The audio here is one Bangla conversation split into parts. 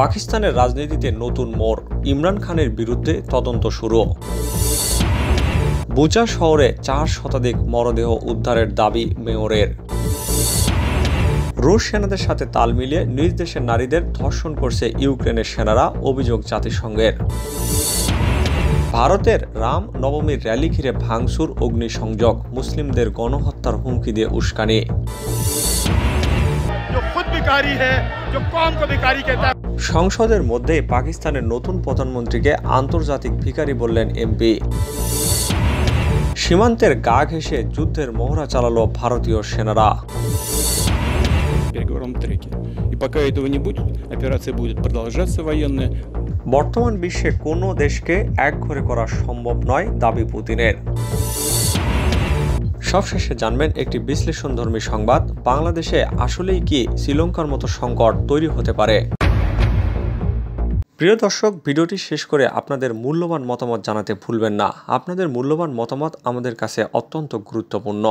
পাকিস্তানের রাজনীতিতে নতুন মোড় ইমরান খানের বিরুদ্ধে তদন্ত শুরু বুচা শহরে চার শতাধিক মরদেহ উদ্ধারের দাবি মেয়রের রুশ সেনাদের সাথে তাল মিলিয়ে নিজ দেশের নারীদের ধর্ষণ করছে ইউক্রেনের সেনারা অভিযোগ জাতিসংঘের ভারতের রাম নবমীর র্যালি ঘিরে ভাঙসুর অগ্নিসংযোগ মুসলিমদের গণহত্যার হুমকি দিয়ে উস্কানি जो সংসদের মধ্যে পাকিস্তানের নতুন প্রধানমন্ত্রীকে আন্তর্জাতিক ভিকারি বললেন এমপি সীমান্তের গা ঘেঁষে যুদ্ধের মহড়া চালালো ভারতীয় সেনারা বর্তমান বিশ্বে কোনো দেশকে একঘরে করা সম্ভব নয় দাবি পুতিনের সবশেষে জানবেন একটি বিশ্লেষণধর্মী সংবাদ বাংলাদেশে আসলেই কি শ্রীলঙ্কার মতো সংকট তৈরি হতে পারে প্রিয় দর্শক ভিডিওটি শেষ করে আপনাদের মূল্যবান মতামত জানাতে ভুলবেন না আপনাদের মূল্যবান মতামত আমাদের কাছে অত্যন্ত গুরুত্বপূর্ণ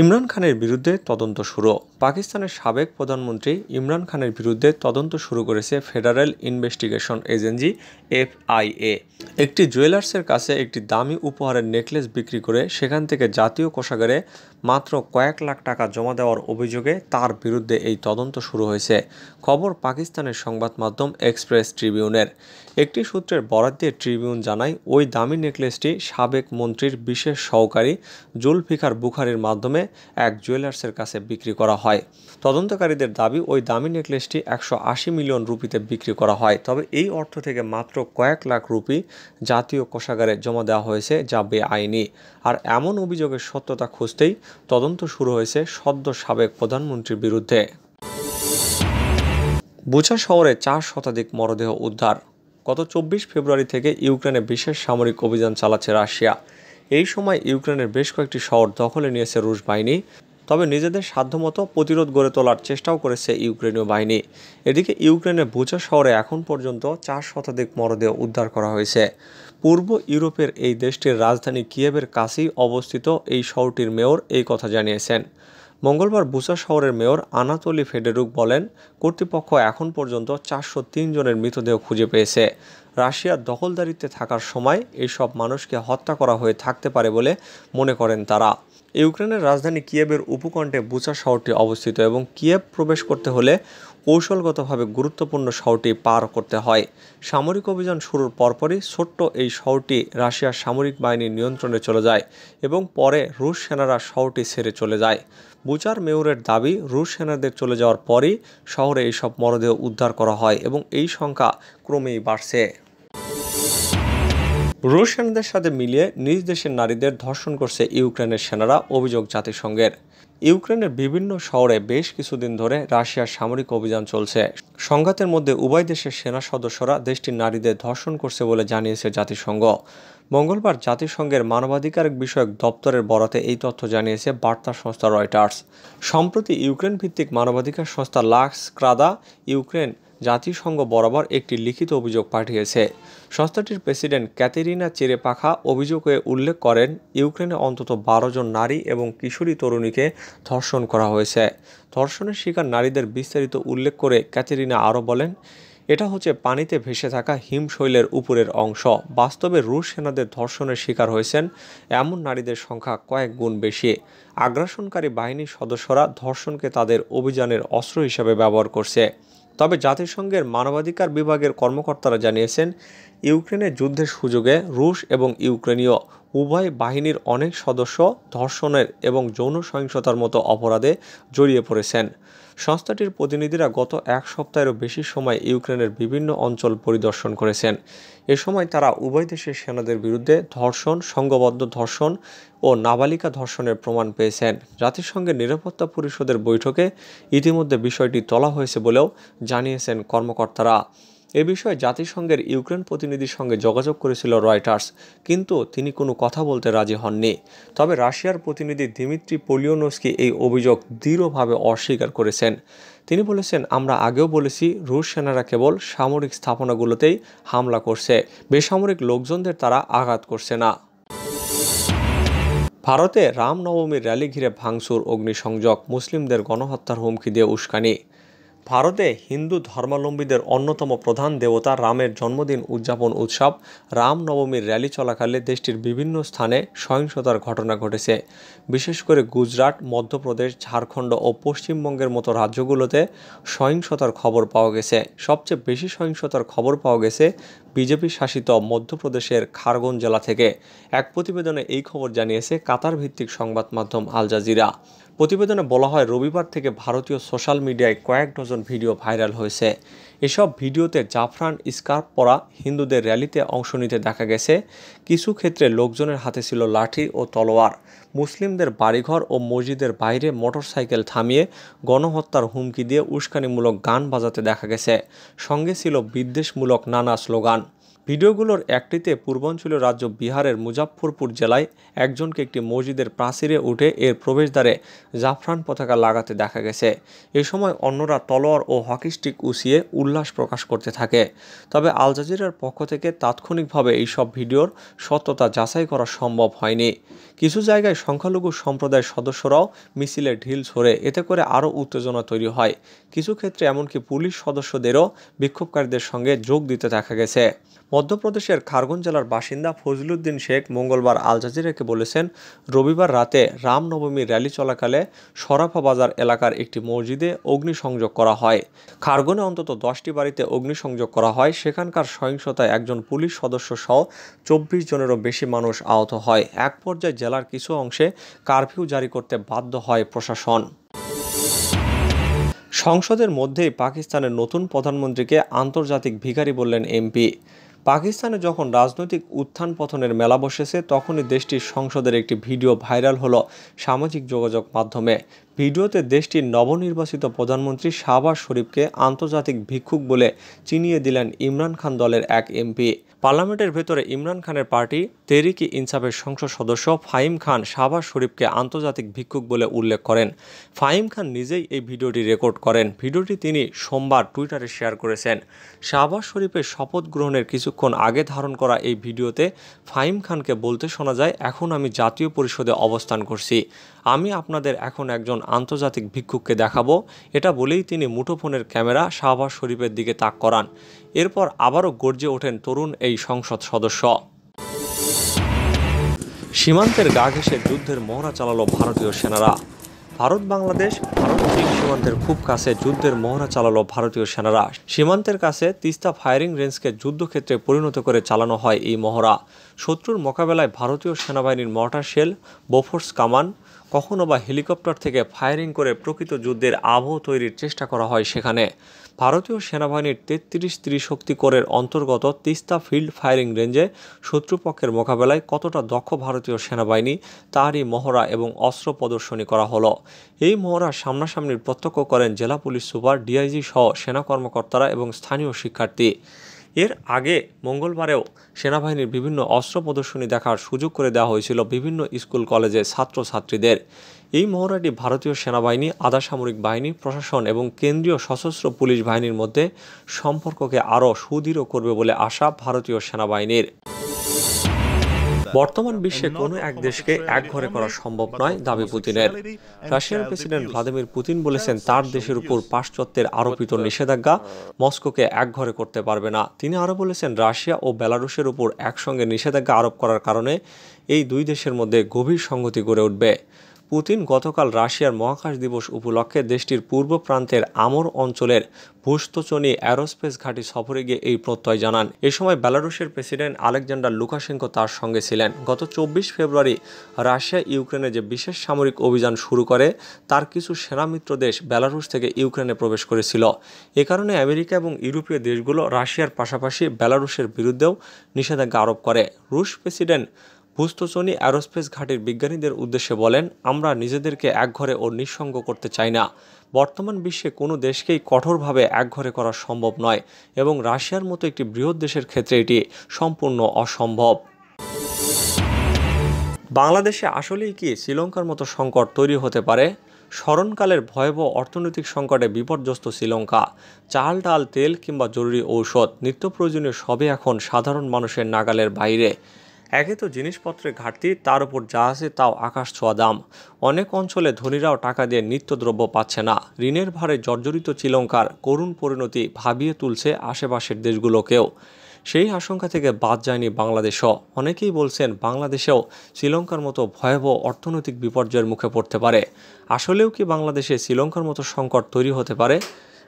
ইমরান খানের বিরুদ্ধে তদন্ত শুরু পাকিস্তানের সাবেক প্রধানমন্ত্রী ইমরান খানের বিরুদ্ধে তদন্ত শুরু করেছে ফেডারেল ইনভেস্টিগেশন এজেন্সি এফআইএ একটি জুয়েলার্সের কাছে একটি দামি উপহারের নেকলেস বিক্রি করে সেখান থেকে জাতীয় কোষাগারে মাত্র কয়েক লাখ টাকা জমা দেওয়ার অভিযোগে তার বিরুদ্ধে এই তদন্ত শুরু হয়েছে খবর পাকিস্তানের সংবাদ মাধ্যম এক্সপ্রেস ট্রিবিউনের একটি সূত্রের বরাদ দিয়ে ট্রিবিউন জানায় ওই দামি নেকলেসটি সাবেক মন্ত্রীর বিশেষ সহকারী জুলফিকার বুখারির মাধ্যমে এক জুয়েলার্সের কাছে বিক্রি করা হয় তদন্তকারীদের দাবি ওই দামি নেকলেসটি একশো মিলিয়ন রুপিতে বিক্রি করা হয় তবে এই অর্থ থেকে মাত্র কয়েক লাখ রুপি জাতীয় কোষাগারে জমা দেওয়া হয়েছে যা বেআইনি আর এমন অভিযোগের সত্যতা খুঁজতেই তদন্ত শুরু হয়েছে সদ্য সাবেক প্রধানমন্ত্রীর বিরুদ্ধে বুচা শহরে চার শতাধিক মরদেহ উদ্ধার গত চব্বিশ ফেব্রুয়ারি থেকে ইউক্রেনে বিশেষ সামরিক অভিযান চালাচ্ছে রাশিয়া এই সময় ইউক্রেনের বেশ কয়েকটি শহর দখলে নিয়েছে রুশ বাহিনী তবে নিজেদের সাধ্যমতো প্রতিরোধ গড়ে তোলার চেষ্টাও করেছে ইউক্রেনীয় বাহিনী এদিকে ইউক্রেনের বুচা শহরে এখন পর্যন্ত চার শতাধিক মরদেহ উদ্ধার করা হয়েছে পূর্ব ইউরোপের এই দেশটির রাজধানী কিয়েভের কাছেই অবস্থিত এই শহরটির মেয়র এই কথা জানিয়েছেন মঙ্গলবার বুসা শহরের মেয়র আনাতলি ফেডেরুক বলেন কর্তৃপক্ষ এখন পর্যন্ত চারশো জনের মৃতদেহ খুঁজে পেয়েছে রাশিয়ার দখলদারিত্বে থাকার সময় এইসব মানুষকে হত্যা করা হয়ে থাকতে পারে বলে মনে করেন তারা ইউক্রেনের রাজধানী কিয়েবের উপকণ্ঠে বুচা শহরটি অবস্থিত এবং কিয়েব প্রবেশ করতে হলে কৌশলগতভাবে গুরুত্বপূর্ণ শহরটি পার করতে হয় সামরিক অভিযান শুরুর পরপরই ছোট্ট এই শহরটি রাশিয়ার সামরিক বাহিনীর নিয়ন্ত্রণে চলে যায় এবং পরে রুশ সেনারা শহরটি ছেড়ে চলে যায় বুচার মেয়রের দাবি রুশ সেনাদের চলে যাওয়ার পরই শহরে এইসব মরদেহ উদ্ধার করা হয় এবং এই সংখ্যা ক্রমেই বাড়ছে রুশ সেনাদের সাথে মিলিয়ে নিজ দেশের নারীদের ধর্ষণ করছে ইউক্রেনের সেনারা অভিযোগ জাতিসংঘের ইউক্রেনের বিভিন্ন শহরে বেশ কিছুদিন ধরে রাশিয়ার সামরিক অভিযান চলছে সংঘাতের মধ্যে উভয় দেশের সেনা সদস্যরা দেশটির নারীদের ধর্ষণ করছে বলে জানিয়েছে জাতিসংঘ মঙ্গলবার জাতিসংঘের মানবাধিকার বিষয়ক দপ্তরের বরাতে এই তথ্য জানিয়েছে বার্তা সংস্থা রয়টার্স সম্প্রতি ইউক্রেন ভিত্তিক মানবাধিকার সংস্থা লাক্স ক্রাদা ইউক্রেন জাতিসংঘ বরাবর একটি লিখিত অভিযোগ পাঠিয়েছে সংস্থাটির প্রেসিডেন্ট ক্যাতেরিনা চেরেপাখা অভিযোগে উল্লেখ করেন ইউক্রেনে অন্তত বারো জন নারী এবং কিশোরী তরুণীকে ধর্ষণ করা হয়েছে ধর্ষণের শিকার নারীদের বিস্তারিত উল্লেখ করে ক্যাতেরিনা আরও বলেন এটা হচ্ছে পানিতে ভেসে থাকা হিমশৈলের উপরের অংশ বাস্তবে রুশ সেনাদের ধর্ষণের শিকার হয়েছেন এমন নারীদের সংখ্যা কয়েক গুণ বেশি আগ্রাসনকারী বাহিনীর সদস্যরা ধর্ষণকে তাদের অভিযানের অস্ত্র হিসেবে ব্যবহার করছে তবে জাতিসংঘের মানবাধিকার বিভাগের কর্মকর্তারা জানিয়েছেন ইউক্রেনের যুদ্ধের সুযোগে রুশ এবং ইউক্রেনীয় উভয় বাহিনীর অনেক সদস্য ধর্ষণের এবং যৌন সহিংসতার মতো অপরাধে জড়িয়ে পড়েছেন সংস্থাটির প্রতিনিধিরা গত এক সপ্তাহেরও বেশি সময় ইউক্রেনের বিভিন্ন অঞ্চল পরিদর্শন করেছেন এ সময় তারা উভয় দেশের সেনাদের বিরুদ্ধে ধর্ষণ সংঘবদ্ধ ধর্ষণ ও নাবালিকা ধর্ষণের প্রমাণ পেয়েছেন জাতিসংঘের নিরাপত্তা পরিষদের বৈঠকে ইতিমধ্যে বিষয়টি তোলা হয়েছে বলেও জানিয়েছেন কর্মকর্তারা এ বিষয়ে জাতিসংঘের ইউক্রেন প্রতিনিধির সঙ্গে যোগাযোগ করেছিল রয়টার্স কিন্তু তিনি কোনো কথা বলতে রাজি হননি তবে রাশিয়ার প্রতিনিধি দিমিত্রি পোলিওনস্কি এই অভিযোগ দৃঢ়ভাবে অস্বীকার করেছেন তিনি বলেছেন আমরা আগেও বলেছি রুশ সেনারা কেবল সামরিক স্থাপনাগুলোতেই হামলা করছে বেসামরিক লোকজনদের তারা আঘাত করছে না ভারতে রামনবমীর র্যালি ঘিরে ভাঙচুর অগ্নিসংযোগ মুসলিমদের গণহত্যার হুমকি দিয়ে উস্কানি ভারতে হিন্দু ধর্মাবলম্বীদের অন্যতম প্রধান দেবতা রামের জন্মদিন উদযাপন উৎসব রামনবমীর র্যালি চলাকালে দেশটির বিভিন্ন স্থানে সহিংসতার ঘটনা ঘটেছে বিশেষ করে গুজরাট মধ্যপ্রদেশ ঝাড়খণ্ড ও পশ্চিমবঙ্গের মতো রাজ্যগুলোতে সহিংসতার খবর পাওয়া গেছে সবচেয়ে বেশি সহিংসতার খবর পাওয়া গেছে বিজেপি শাসিত মধ্যপ্রদেশের খারগন জেলা থেকে এক প্রতিবেদনে এই খবর জানিয়েছে কাতার ভিত্তিক সংবাদ মাধ্যম আল জাজিরা প্রতিবেদনে বলা হয় রবিবার থেকে ভারতীয় সোশ্যাল মিডিয়ায় কয়েক ডজন ভিডিও ভাইরাল হয়েছে এসব ভিডিওতে জাফরান স্কার্ফ পরা হিন্দুদের র্যালিতে অংশ নিতে দেখা গেছে কিছু ক্ষেত্রে লোকজনের হাতে ছিল লাঠি ও তলোয়ার মুসলিমদের বাড়িঘর ও মসজিদের বাইরে মোটরসাইকেল থামিয়ে গণহত্যার হুমকি দিয়ে উস্কানিমূলক গান বাজাতে দেখা গেছে সঙ্গে ছিল বিদ্বেষমূলক নানা স্লোগান ভিডিওগুলোর একটিতে পূর্বাঞ্চলীয় রাজ্য বিহারের মুজাফ্ফরপুর জেলায় একজনকে একটি মসজিদের প্রাচীরে উঠে এর প্রবেশদ্বারে জাফরান পতাকা লাগাতে দেখা গেছে এ সময় অন্যরা তলোয়ার ও হকি স্টিক উছিয়ে উল্লাস প্রকাশ করতে থাকে তবে আল জাজিরার পক্ষ থেকে তাৎক্ষণিকভাবে এই সব ভিডিওর সত্যতা যাচাই করা সম্ভব হয়নি কিছু জায়গায় সংখ্যালঘু সম্প্রদায়ের সদস্যরাও মিছিলে ঢিল ছড়ে এতে করে আরও উত্তেজনা তৈরি হয় কিছু ক্ষেত্রে এমনকি পুলিশ সদস্যদেরও বিক্ষোভকারীদের সঙ্গে যোগ দিতে দেখা গেছে মধ্যপ্রদেশের খারগুন জেলার বাসিন্দা ফজলুদ্দিন শেখ মঙ্গলবার আল জাজিরাকে বলেছেন রবিবার রাতে রামনবমী র্যালি চলাকালে সরাফা বাজার এলাকার একটি মসজিদে অগ্নিসংযোগ করা হয় খারগুনে অন্তত দশটি বাড়িতে অগ্নিসংযোগ করা হয় সেখানকার সহিংসতায় একজন পুলিশ সদস্য সহ চব্বিশ জনেরও বেশি মানুষ আহত হয় এক পর্যায়ে জেলার কিছু অংশে কারফিউ জারি করতে বাধ্য হয় প্রশাসন সংসদের মধ্যেই পাকিস্তানের নতুন প্রধানমন্ত্রীকে আন্তর্জাতিক ভিখারি বললেন এমপি পাকিস্তানে যখন রাজনৈতিক উত্থান পথনের মেলা বসেছে তখনই দেশটির সংসদের একটি ভিডিও ভাইরাল হলো সামাজিক যোগাযোগ মাধ্যমে ভিডিওতে দেশটির নবনির্বাচিত প্রধানমন্ত্রী শাহবাজ শরীফকে আন্তর্জাতিক ভিক্ষুক বলে চিনিয়ে দিলেন ইমরান খান দলের এক এমপি পার্লামেন্টের ভেতরে ইমরান খানের পার্টি তেরিকি ইনসাফের সংসদ সদস্য ফাহিম খান শাহবাজ শরীফকে আন্তর্জাতিক ভিক্ষুক বলে উল্লেখ করেন ফাহিম খান নিজেই এই ভিডিওটি রেকর্ড করেন ভিডিওটি তিনি সোমবার টুইটারে শেয়ার করেছেন শাহবাজ শরীফের শপথ গ্রহণের কিছুক্ষণ আগে ধারণ করা এই ভিডিওতে ফাহিম খানকে বলতে শোনা যায় এখন আমি জাতীয় পরিষদে অবস্থান করছি আমি আপনাদের এখন একজন আন্তর্জাতিক ভিক্ষুককে দেখাবো এটা বলেই তিনি মুঠোফোনের ক্যামেরা শাহবাজ শরীফের দিকে তাক করান এরপর আবারও গর্জে ওঠেন তরুণ এই সংসদ সদস্য সীমান্তের গা ঘেসে যুদ্ধের মহড়া চালালো ভারতীয় সেনারা ভারত বাংলাদেশ ভারত চীন সীমান্তের খুব কাছে যুদ্ধের মহড়া চালালো ভারতীয় সেনারা সীমান্তের কাছে তিস্তা ফায়ারিং রেঞ্জকে যুদ্ধক্ষেত্রে পরিণত করে চালানো হয় এই মহড়া শত্রুর মোকাবেলায় ভারতীয় সেনাবাহিনীর মর্টার শেল বোফোর্স কামান কখনো বা হেলিকপ্টার থেকে ফায়ারিং করে প্রকৃত যুদ্ধের আবহ তৈরির চেষ্টা করা হয় সেখানে ভারতীয় সেনাবাহিনীর তেত্রিশ ত্রিশক্তি কোরের অন্তর্গত তিস্তা ফিল্ড ফায়ারিং রেঞ্জে শত্রুপক্ষের মোকাবেলায় কতটা দক্ষ ভারতীয় সেনাবাহিনী তারই মহড়া এবং অস্ত্র প্রদর্শনী করা হলো এই মহড়া সামনাসামনি প্রত্যক্ষ করেন জেলা পুলিশ সুপার ডিআইজি সহ সেনা কর্মকর্তারা এবং স্থানীয় শিক্ষার্থী এর আগে মঙ্গলবারেও সেনাবাহিনীর বিভিন্ন অস্ত্র প্রদর্শনী দেখার সুযোগ করে দেওয়া হয়েছিল বিভিন্ন স্কুল কলেজে ছাত্রছাত্রীদের এই মহড়াটি ভারতীয় সেনাবাহিনী আধা সামরিক বাহিনী প্রশাসন এবং কেন্দ্রীয় সশস্ত্র পুলিশ বাহিনীর মধ্যে সম্পর্ককে আরও সুদৃঢ় করবে বলে আশা ভারতীয় সেনাবাহিনীর বর্তমান বিশ্বে কোনো এক দেশকে এক ঘরে করা সম্ভব নয় দাবি পুতিনের রাশিয়ার প্রেসিডেন্ট ভ্লাদিমির পুতিন বলেছেন তার দেশের উপর পাশ্চাত্যের আরোপিত uh, নিষেধাজ্ঞা মস্কোকে এক ঘরে করতে পারবে না তিনি আরও বলেছেন রাশিয়া ও বেলারুশের উপর একসঙ্গে নিষেধাজ্ঞা আরোপ করার কারণে এই দুই দেশের মধ্যে গভীর সংগতি গড়ে উঠবে পুতিন গতকাল রাশিয়ার মহাকাশ দিবস উপলক্ষে দেশটির পূর্ব প্রান্তের আমর অঞ্চলের ভুস্তচনি অ্যারোস্পেস ঘাটি সফরে গিয়ে এই প্রত্যয় জানান এ সময় বেলারুশের প্রেসিডেন্ট আলেকজান্ডার লুকাশেঙ্কো তার সঙ্গে ছিলেন গত চব্বিশ ফেব্রুয়ারি রাশিয়া ইউক্রেনে যে বিশেষ সামরিক অভিযান শুরু করে তার কিছু সেনামিত্র দেশ বেলারুশ থেকে ইউক্রেনে প্রবেশ করেছিল এ কারণে আমেরিকা এবং ইউরোপীয় দেশগুলো রাশিয়ার পাশাপাশি বেলারুশের বিরুদ্ধেও নিষেধাজ্ঞা আরোপ করে রুশ প্রেসিডেন্ট হুস্তচনি অ্যারোস্পেস ঘাটির বিজ্ঞানীদের উদ্দেশ্যে বলেন আমরা নিজেদেরকে একঘরে ও নিঃসঙ্গ করতে চাই না বর্তমান বিশ্বে কোনো দেশকেই কঠোরভাবে একঘরে করা সম্ভব নয় এবং রাশিয়ার মতো একটি বৃহৎ দেশের ক্ষেত্রে এটি সম্পূর্ণ অসম্ভব বাংলাদেশে আসলেই কি শ্রীলঙ্কার মতো সংকট তৈরি হতে পারে স্মরণকালের ভয়াবহ অর্থনৈতিক সংকটে বিপর্যস্ত শ্রীলঙ্কা চাল ডাল তেল কিংবা জরুরি ঔষধ নিত্য প্রয়োজনীয় সবই এখন সাধারণ মানুষের নাগালের বাইরে একে তো জিনিসপত্রের ঘাটতি তার উপর যা আছে তাও আকাশ ছোঁয়া দাম অনেক অঞ্চলে ধনীরাও টাকা দিয়ে নিত্যদ্রব্য পাচ্ছে না ঋণের ভারে জর্জরিত শ্রীলঙ্কার করুণ পরিণতি ভাবিয়ে তুলছে আশেপাশের দেশগুলোকেও সেই আশঙ্কা থেকে বাদ যায়নি বাংলাদেশও অনেকেই বলছেন বাংলাদেশেও শ্রীলঙ্কার মতো ভয়াবহ অর্থনৈতিক বিপর্যয়ের মুখে পড়তে পারে আসলেও কি বাংলাদেশে শ্রীলঙ্কার মতো সংকট তৈরি হতে পারে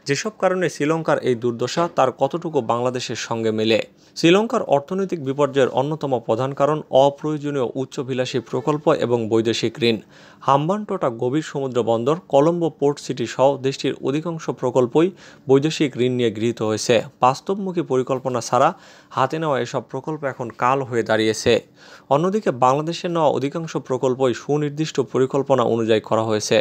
যেসব কারণে শ্রীলঙ্কার এই দুর্দশা তার কতটুকু বাংলাদেশের সঙ্গে মেলে শ্রীলঙ্কার অর্থনৈতিক বিপর্যয়ের অন্যতম প্রধান কারণ অপ্রয়োজনীয় উচ্চভিলাষী প্রকল্প এবং বৈদেশিক ঋণ হাম্বানটোটা গভীর সমুদ্র বন্দর কলম্বো পোর্ট সিটি সহ দেশটির অধিকাংশ প্রকল্পই বৈদেশিক ঋণ নিয়ে গৃহীত হয়েছে বাস্তবমুখী পরিকল্পনা ছাড়া হাতে নেওয়া এসব প্রকল্প এখন কাল হয়ে দাঁড়িয়েছে অন্যদিকে বাংলাদেশে নেওয়া অধিকাংশ প্রকল্পই সুনির্দিষ্ট পরিকল্পনা অনুযায়ী করা হয়েছে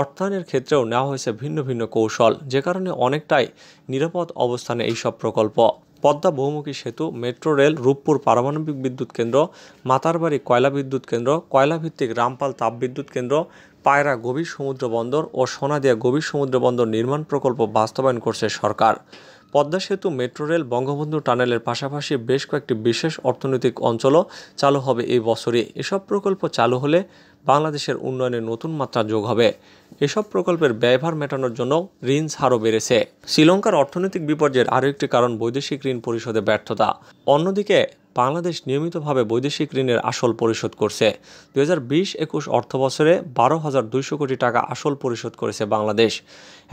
অর্থায়নের ক্ষেত্রেও নেওয়া হয়েছে ভিন্ন ভিন্ন কৌশল যে কারণে অনেকটাই নিরাপদ অবস্থানে এইসব প্রকল্প পদ্মা বহুমুখী সেতু মেট্রো রেল রূপপুর পারমাণবিক বিদ্যুৎ কেন্দ্র মাতারবাড়ি কয়লা বিদ্যুৎ কেন্দ্র কয়লাভিত্তিক রামপাল তাপবিদ্যুৎ কেন্দ্র পায়রা গভীর সমুদ্র বন্দর ও সোনাদিয়া গভীর সমুদ্র বন্দর নির্মাণ প্রকল্প বাস্তবায়ন করছে সরকার পদ্মা সেতু মেট্রো রেল বঙ্গবন্ধু টানেলের পাশাপাশি বেশ কয়েকটি বিশেষ অর্থনৈতিক অঞ্চলও চালু হবে এই বছরে এসব প্রকল্প চালু হলে বাংলাদেশের উন্নয়নে নতুন মাত্রা যোগ হবে এসব প্রকল্পের ব্যয়ভার মেটানোর জন্য ঋণ ছাড়ও বেড়েছে শ্রীলঙ্কার অর্থনৈতিক বিপর্যয়ের আরও একটি কারণ বৈদেশিক ঋণ পরিশোধে ব্যর্থতা অন্যদিকে বাংলাদেশ নিয়মিতভাবে বৈদেশিক ঋণের আসল পরিশোধ করছে দু হাজার বিশ একুশ অর্থ বছরে বারো হাজার দুইশো কোটি টাকা আসল পরিশোধ করেছে বাংলাদেশ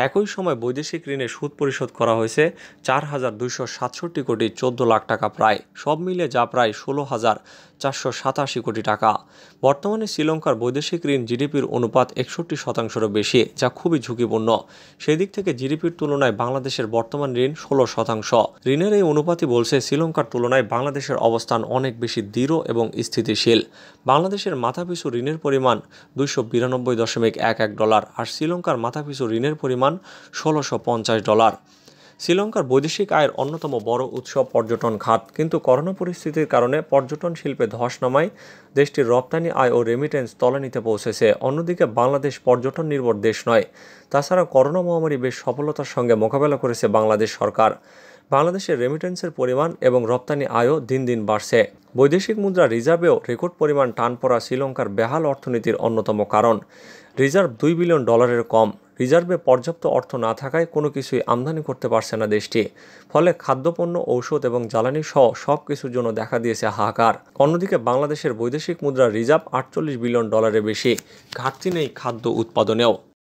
একই সময় বৈদেশিক ঋণের সুদ পরিশোধ করা হয়েছে চার হাজার দুইশো সাতষট্টি কোটি চোদ্দ লাখ টাকা প্রায় সব মিলে যা প্রায় ষোলো হাজার চারশো সাতাশি কোটি টাকা বর্তমানে শ্রীলঙ্কার বৈদেশিক ঋণ জিডিপির অনুপাত একষট্টি শতাংশেরও বেশি যা খুবই ঝুঁকিপূর্ণ সেদিক থেকে জিডিপির তুলনায় বাংলাদেশের বর্তমান ঋণ ষোলো শতাংশ ঋণের এই অনুপাতই বলছে শ্রীলঙ্কার তুলনায় বাংলাদেশের অব অবস্থান অনেক বেশি দৃঢ় এবং স্থিতিশীল বাংলাদেশের মাথাপিছু ঋণের পরিমাণ দুইশো বিরানব্বই দশমিক এক এক ডলার আর শ্রীলঙ্কার মাথাপিছু ঋণের পরিমাণ ষোলোশো পঞ্চাশ ডলার শ্রীলঙ্কার বৈদেশিক আয়ের অন্যতম বড় উৎসব পর্যটন খাত কিন্তু করোনা পরিস্থিতির কারণে পর্যটন শিল্পে ধস নামায় দেশটির রপ্তানি আয় ও রেমিটেন্স নিতে পৌঁছেছে অন্যদিকে বাংলাদেশ পর্যটন নির্ভর দেশ নয় তাছাড়া করোনা মহামারী বেশ সফলতার সঙ্গে মোকাবেলা করেছে বাংলাদেশ সরকার বাংলাদেশের রেমিটেন্সের পরিমাণ এবং রপ্তানি আয়ও দিন দিন বাড়ছে বৈদেশিক মুদ্রা রিজার্ভেও রেকর্ড পরিমাণ টান পড়া শ্রীলঙ্কার বেহাল অর্থনীতির অন্যতম কারণ রিজার্ভ দুই বিলিয়ন ডলারের কম রিজার্ভে পর্যাপ্ত অর্থ না থাকায় কোনো কিছুই আমদানি করতে পারছে না দেশটি ফলে খাদ্যপণ্য ঔষধ এবং জ্বালানি সহ সব কিছুর জন্য দেখা দিয়েছে হাহাকার অন্যদিকে বাংলাদেশের বৈদেশিক মুদ্রা রিজার্ভ আটচল্লিশ বিলিয়ন ডলারের বেশি ঘাটতি নেই খাদ্য উৎপাদনেও